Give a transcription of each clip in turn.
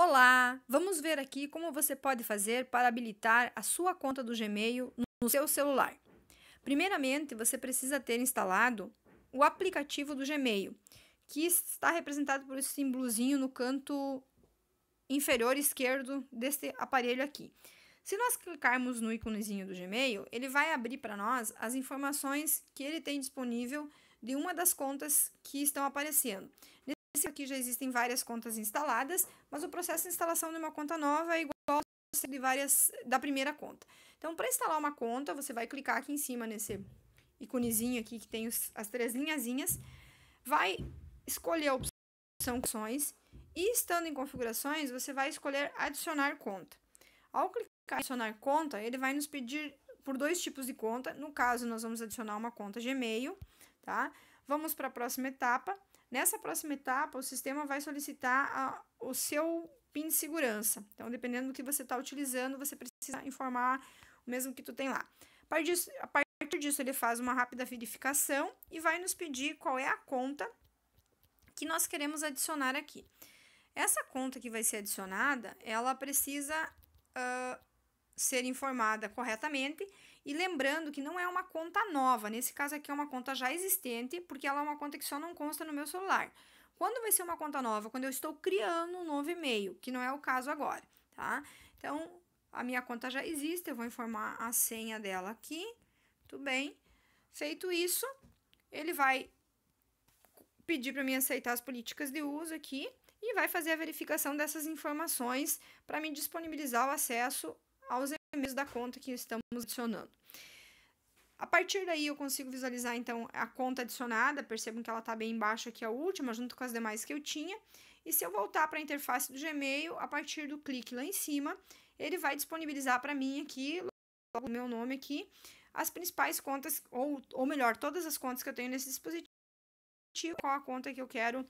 Olá! Vamos ver aqui como você pode fazer para habilitar a sua conta do Gmail no seu celular. Primeiramente, você precisa ter instalado o aplicativo do Gmail, que está representado por esse símbolozinho no canto inferior esquerdo deste aparelho aqui. Se nós clicarmos no íconezinho do Gmail, ele vai abrir para nós as informações que ele tem disponível de uma das contas que estão aparecendo. Aqui já existem várias contas instaladas, mas o processo de instalação de uma conta nova é igual ao de várias da primeira conta. Então, para instalar uma conta, você vai clicar aqui em cima nesse íconezinho aqui que tem os, as três linhazinhas, vai escolher a opção opções e estando em configurações, você vai escolher adicionar conta. Ao clicar em adicionar conta, ele vai nos pedir por dois tipos de conta. No caso, nós vamos adicionar uma conta Gmail, tá? Vamos para a próxima etapa. Nessa próxima etapa, o sistema vai solicitar a, o seu PIN de segurança. Então, dependendo do que você está utilizando, você precisa informar o mesmo que tu tem lá. A partir, disso, a partir disso, ele faz uma rápida verificação e vai nos pedir qual é a conta que nós queremos adicionar aqui. Essa conta que vai ser adicionada, ela precisa uh, ser informada corretamente e lembrando que não é uma conta nova, nesse caso aqui é uma conta já existente, porque ela é uma conta que só não consta no meu celular. Quando vai ser uma conta nova? Quando eu estou criando um novo e-mail, que não é o caso agora, tá? Então, a minha conta já existe, eu vou informar a senha dela aqui, tudo bem. Feito isso, ele vai pedir para mim aceitar as políticas de uso aqui e vai fazer a verificação dessas informações para me disponibilizar o acesso aos e-mails da conta que estamos adicionando. A partir daí, eu consigo visualizar, então, a conta adicionada. Percebam que ela está bem embaixo aqui, é a última, junto com as demais que eu tinha. E se eu voltar para a interface do Gmail, a partir do clique lá em cima, ele vai disponibilizar para mim aqui, o meu nome aqui, as principais contas, ou, ou melhor, todas as contas que eu tenho nesse dispositivo, qual a conta que eu quero uh,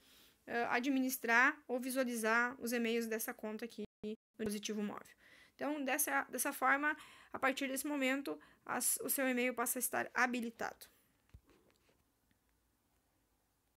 administrar ou visualizar os e-mails dessa conta aqui no dispositivo móvel. Então, dessa, dessa forma, a partir desse momento, as, o seu e-mail passa a estar habilitado.